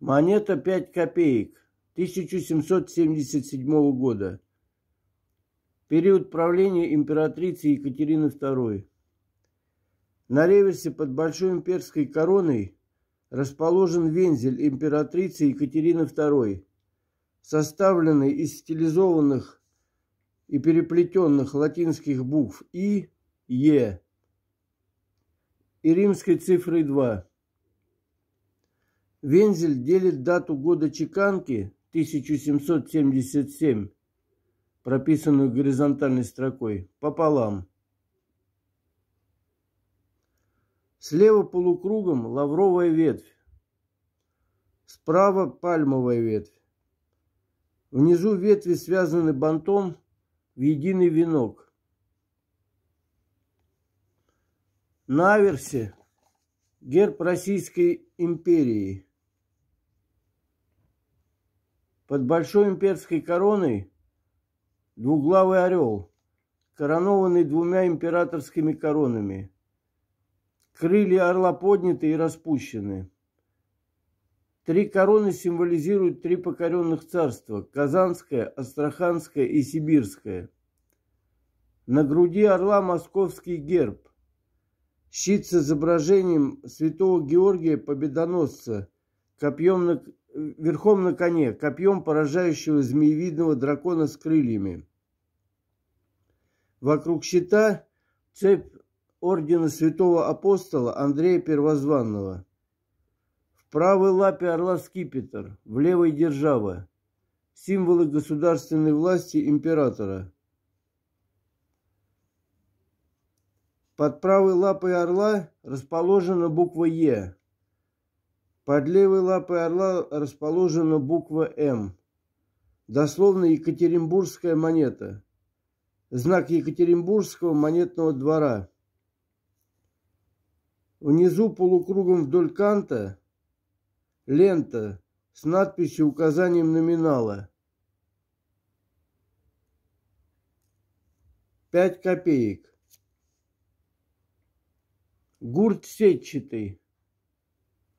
Монета 5 копеек 1777 года. Период правления императрицы Екатерины II. На реверсе под Большой имперской короной расположен вензель императрицы Екатерины II, составленный из стилизованных и переплетенных латинских букв «И», «Е» и римской цифрой 2. Вензель делит дату года чеканки 1777, прописанную горизонтальной строкой, пополам. Слева полукругом лавровая ветвь, справа пальмовая ветвь. Внизу ветви связаны бантом в единый венок. На аверсе герб Российской империи – Под большой имперской короной двуглавый орел, коронованный двумя императорскими коронами. Крылья орла подняты и распущены. Три короны символизируют три покоренных царства – Казанское, Астраханское и Сибирское. На груди орла московский герб. Щит с изображением святого Георгия Победоносца, копьем верхом на коне, копьем поражающего змеевидного дракона с крыльями. Вокруг щита цепь ордена святого апостола Андрея Первозванного. В правой лапе орла скипетр, в левой держава, символы государственной власти императора. Под правой лапой орла расположена буква «Е», под левой лапой орла расположена буква «М», дословно Екатеринбургская монета, знак Екатеринбургского монетного двора. Внизу полукругом вдоль канта лента с надписью указанием номинала. пять копеек. Гурт сетчатый.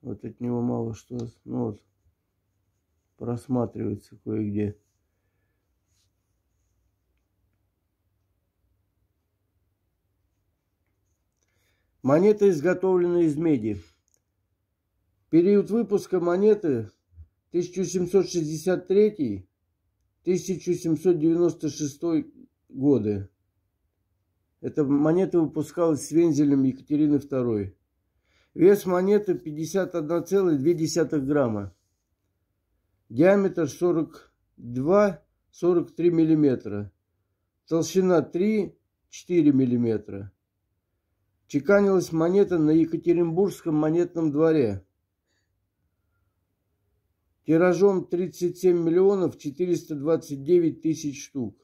Вот от него мало что, ну вот, просматривается кое-где. Монета изготовлена из меди. Период выпуска монеты 1763-1796 годы. Эта монета выпускалась с вензелем Екатерины II. Вес монеты 51,2 грамма. Диаметр 42-43 миллиметра. Толщина 3-4 миллиметра. Чеканилась монета на Екатеринбургском монетном дворе. Тиражом 37 миллионов 429 тысяч штук.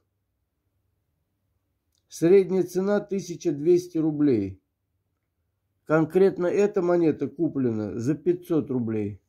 Средняя цена 1200 рублей. Конкретно эта монета куплена за 500 рублей.